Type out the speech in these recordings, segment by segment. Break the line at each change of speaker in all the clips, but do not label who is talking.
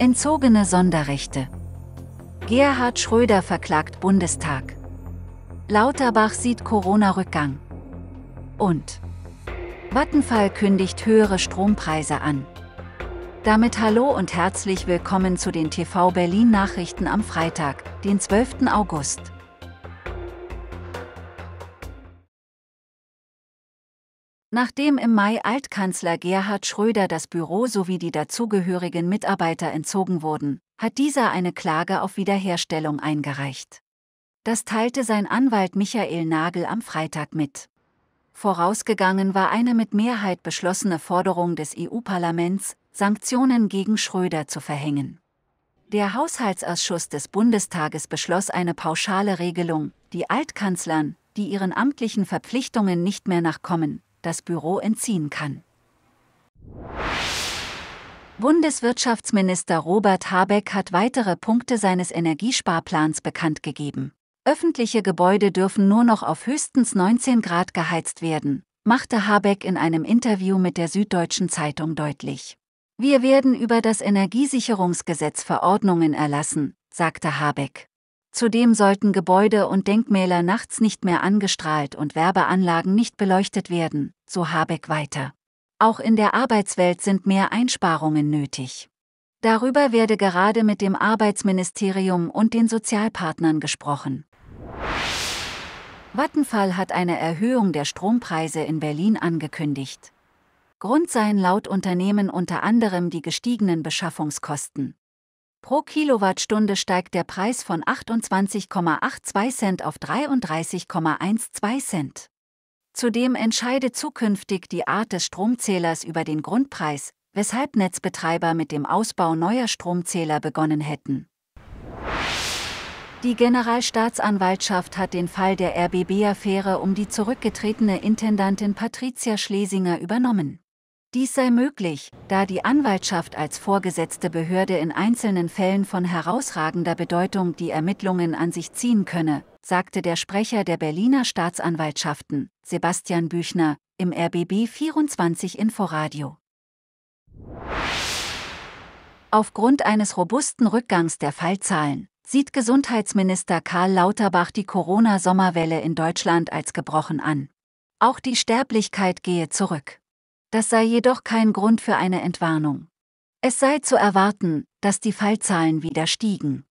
Entzogene Sonderrechte. Gerhard Schröder verklagt Bundestag. Lauterbach sieht Corona-Rückgang. Und Vattenfall kündigt höhere Strompreise an. Damit hallo und herzlich willkommen zu den TV Berlin Nachrichten am Freitag, den 12. August. Nachdem im Mai Altkanzler Gerhard Schröder das Büro sowie die dazugehörigen Mitarbeiter entzogen wurden, hat dieser eine Klage auf Wiederherstellung eingereicht. Das teilte sein Anwalt Michael Nagel am Freitag mit. Vorausgegangen war eine mit Mehrheit beschlossene Forderung des EU-Parlaments, Sanktionen gegen Schröder zu verhängen. Der Haushaltsausschuss des Bundestages beschloss eine pauschale Regelung, die Altkanzlern, die ihren amtlichen Verpflichtungen nicht mehr nachkommen, das Büro entziehen kann. Bundeswirtschaftsminister Robert Habeck hat weitere Punkte seines Energiesparplans bekannt gegeben. Öffentliche Gebäude dürfen nur noch auf höchstens 19 Grad geheizt werden, machte Habeck in einem Interview mit der Süddeutschen Zeitung deutlich. Wir werden über das Energiesicherungsgesetz Verordnungen erlassen, sagte Habeck. Zudem sollten Gebäude und Denkmäler nachts nicht mehr angestrahlt und Werbeanlagen nicht beleuchtet werden, so Habeck weiter. Auch in der Arbeitswelt sind mehr Einsparungen nötig. Darüber werde gerade mit dem Arbeitsministerium und den Sozialpartnern gesprochen. Vattenfall hat eine Erhöhung der Strompreise in Berlin angekündigt. Grund seien laut Unternehmen unter anderem die gestiegenen Beschaffungskosten. Pro Kilowattstunde steigt der Preis von 28,82 Cent auf 33,12 Cent. Zudem entscheidet zukünftig die Art des Stromzählers über den Grundpreis, weshalb Netzbetreiber mit dem Ausbau neuer Stromzähler begonnen hätten. Die Generalstaatsanwaltschaft hat den Fall der RBB-Affäre um die zurückgetretene Intendantin Patricia Schlesinger übernommen. Dies sei möglich, da die Anwaltschaft als vorgesetzte Behörde in einzelnen Fällen von herausragender Bedeutung die Ermittlungen an sich ziehen könne, sagte der Sprecher der Berliner Staatsanwaltschaften, Sebastian Büchner, im RBB 24 Inforadio. Aufgrund eines robusten Rückgangs der Fallzahlen sieht Gesundheitsminister Karl Lauterbach die Corona-Sommerwelle in Deutschland als gebrochen an. Auch die Sterblichkeit gehe zurück. Das sei jedoch kein Grund für eine Entwarnung. Es sei zu erwarten, dass die Fallzahlen wieder stiegen.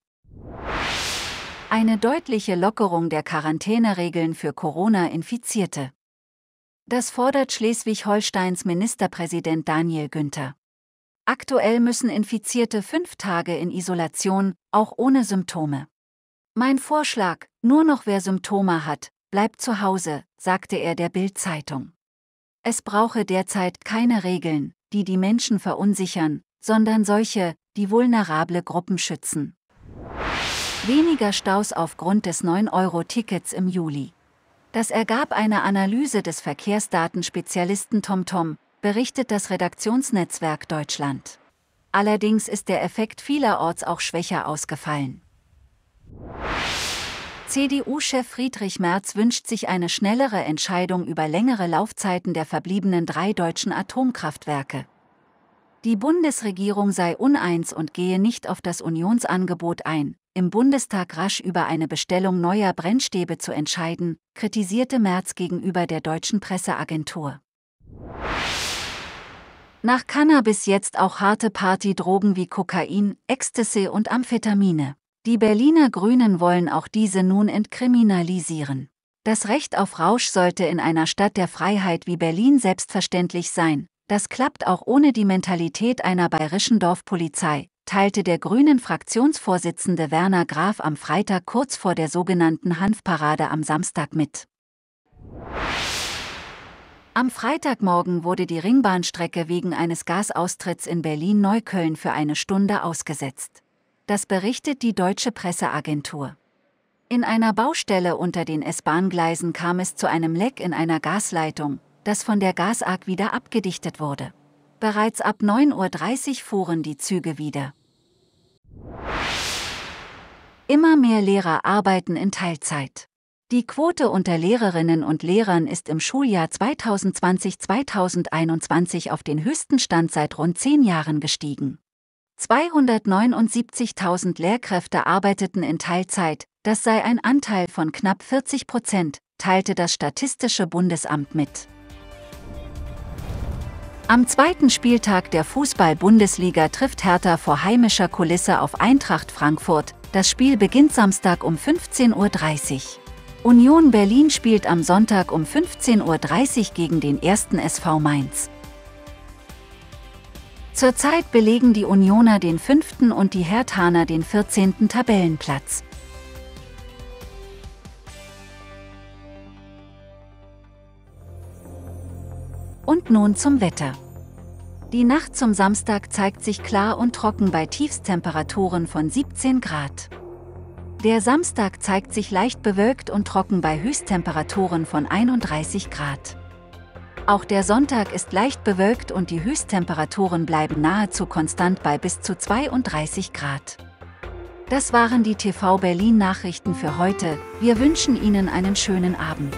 Eine deutliche Lockerung der Quarantäneregeln für Corona-Infizierte. Das fordert Schleswig-Holsteins Ministerpräsident Daniel Günther. Aktuell müssen Infizierte fünf Tage in Isolation, auch ohne Symptome. Mein Vorschlag, nur noch wer Symptome hat, bleibt zu Hause, sagte er der Bild-Zeitung. Es brauche derzeit keine Regeln, die die Menschen verunsichern, sondern solche, die vulnerable Gruppen schützen. Weniger Staus aufgrund des 9-Euro-Tickets im Juli. Das ergab eine Analyse des Verkehrsdatenspezialisten TomTom, berichtet das Redaktionsnetzwerk Deutschland. Allerdings ist der Effekt vielerorts auch schwächer ausgefallen. CDU-Chef Friedrich Merz wünscht sich eine schnellere Entscheidung über längere Laufzeiten der verbliebenen drei deutschen Atomkraftwerke. Die Bundesregierung sei uneins und gehe nicht auf das Unionsangebot ein, im Bundestag rasch über eine Bestellung neuer Brennstäbe zu entscheiden, kritisierte Merz gegenüber der deutschen Presseagentur. Nach Cannabis jetzt auch harte Partydrogen wie Kokain, Ecstasy und Amphetamine. Die Berliner Grünen wollen auch diese nun entkriminalisieren. Das Recht auf Rausch sollte in einer Stadt der Freiheit wie Berlin selbstverständlich sein. Das klappt auch ohne die Mentalität einer bayerischen Dorfpolizei, teilte der grünen Fraktionsvorsitzende Werner Graf am Freitag kurz vor der sogenannten Hanfparade am Samstag mit. Am Freitagmorgen wurde die Ringbahnstrecke wegen eines Gasaustritts in Berlin-Neukölln für eine Stunde ausgesetzt das berichtet die deutsche Presseagentur. In einer Baustelle unter den S-Bahn-Gleisen kam es zu einem Leck in einer Gasleitung, das von der Gasarg wieder abgedichtet wurde. Bereits ab 9.30 Uhr fuhren die Züge wieder. Immer mehr Lehrer arbeiten in Teilzeit. Die Quote unter Lehrerinnen und Lehrern ist im Schuljahr 2020-2021 auf den höchsten Stand seit rund zehn Jahren gestiegen. 279.000 Lehrkräfte arbeiteten in Teilzeit, das sei ein Anteil von knapp 40 Prozent, teilte das Statistische Bundesamt mit. Am zweiten Spieltag der Fußball-Bundesliga trifft Hertha vor heimischer Kulisse auf Eintracht Frankfurt. Das Spiel beginnt Samstag um 15.30 Uhr. Union Berlin spielt am Sonntag um 15.30 Uhr gegen den ersten SV Mainz. Zurzeit belegen die Unioner den fünften und die Herthaner den 14. Tabellenplatz. Und nun zum Wetter. Die Nacht zum Samstag zeigt sich klar und trocken bei Tiefstemperaturen von 17 Grad. Der Samstag zeigt sich leicht bewölkt und trocken bei Höchsttemperaturen von 31 Grad. Auch der Sonntag ist leicht bewölkt und die Höchsttemperaturen bleiben nahezu konstant bei bis zu 32 Grad. Das waren die TV Berlin Nachrichten für heute. Wir wünschen Ihnen einen schönen Abend.